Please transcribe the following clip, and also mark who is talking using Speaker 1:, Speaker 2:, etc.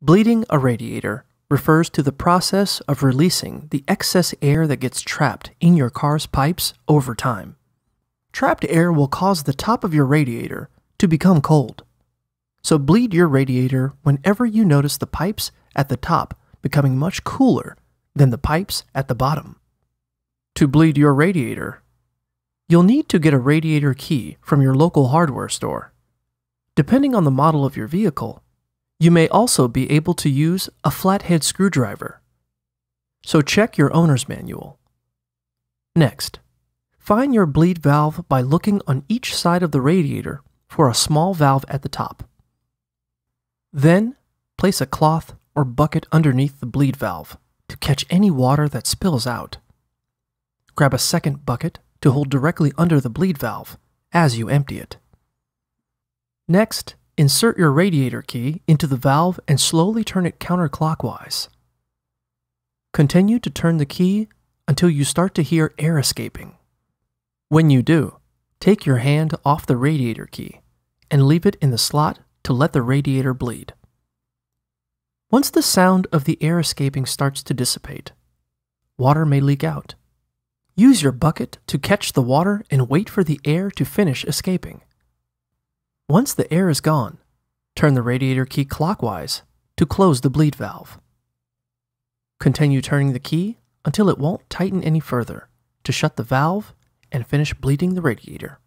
Speaker 1: Bleeding a radiator refers to the process of releasing the excess air that gets trapped in your car's pipes over time. Trapped air will cause the top of your radiator to become cold. So bleed your radiator whenever you notice the pipes at the top becoming much cooler than the pipes at the bottom. To bleed your radiator, you'll need to get a radiator key from your local hardware store. Depending on the model of your vehicle, you may also be able to use a flathead screwdriver. So check your owner's manual. Next, find your bleed valve by looking on each side of the radiator for a small valve at the top. Then, place a cloth or bucket underneath the bleed valve to catch any water that spills out. Grab a second bucket to hold directly under the bleed valve as you empty it. Next, Insert your radiator key into the valve and slowly turn it counterclockwise. Continue to turn the key until you start to hear air escaping. When you do, take your hand off the radiator key and leave it in the slot to let the radiator bleed. Once the sound of the air escaping starts to dissipate, water may leak out. Use your bucket to catch the water and wait for the air to finish escaping. Once the air is gone, turn the radiator key clockwise to close the bleed valve. Continue turning the key until it won't tighten any further to shut the valve and finish bleeding the radiator.